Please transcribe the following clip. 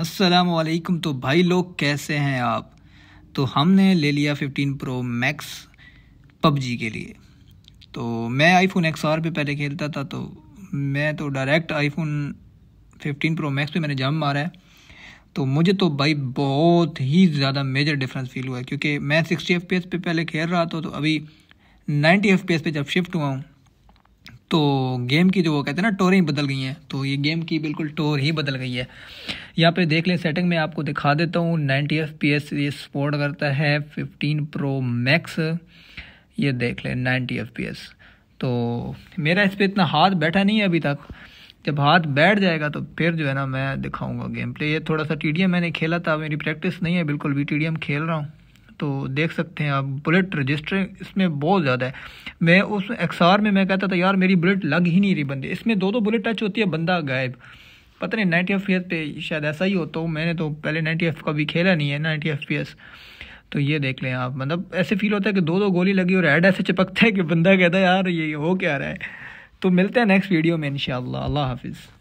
असलकम तो भाई लोग कैसे हैं आप तो हमने ले लिया 15 प्रो मैक्स पबजी के लिए तो मैं आई आईफोन एक्स आर पे पहले खेलता था तो मैं तो direct iPhone fifteen pro max पर मैंने जम मारा है तो मुझे तो भाई बहुत ही ज़्यादा मेजर डिफरेंस फील हुआ है क्योंकि मैं 60 एफ पे पहले खेल रहा था तो अभी 90 एफ पे जब शिफ्ट हुआ हूँ तो गेम की जो वो कहते हैं ना टोरें ही बदल गई हैं तो ये गेम की बिल्कुल टोर ही बदल गई है यहाँ पे देख लें सेटिंग में आपको दिखा देता हूँ नाइन्टी एफ पी एस ये सपोर्ट करता है फिफ्टीन प्रो मैक्स ये देख लें नाइन्टी एफ पी एस तो मेरा इस पर इतना हाथ बैठा नहीं है अभी तक जब हाथ बैठ जाएगा तो फिर जो है ना मैं दिखाऊंगा गेम प्ले ये थोड़ा सा टी मैंने खेला था मेरी प्रैक्टिस नहीं है बिल्कुल भी टी खेल रहा हूँ तो देख सकते हैं आप बुलेट रजिस्टर इसमें बहुत ज़्यादा है मैं उस एक्सार में मैं कहता था यार मेरी बुलेट लग ही नहीं रही बंदे इसमें दो दो बुलेट टच होती है बंदा गायब पता नहीं नाइन्टी एफ पे शायद ऐसा ही हो तो मैंने तो पहले नाइन्टी एफ कभी खेला नहीं है नाइन्टी एफ तो ये देख लें आप मतलब ऐसे फील होता है कि दो दो गोली लगी और ऐड ऐसे चिपकते हैं कि बंदा कहता है यार ये हो क्या रहा है तो मिलते हैं नेक्स्ट वीडियो में इन अल्लाह हाफिज़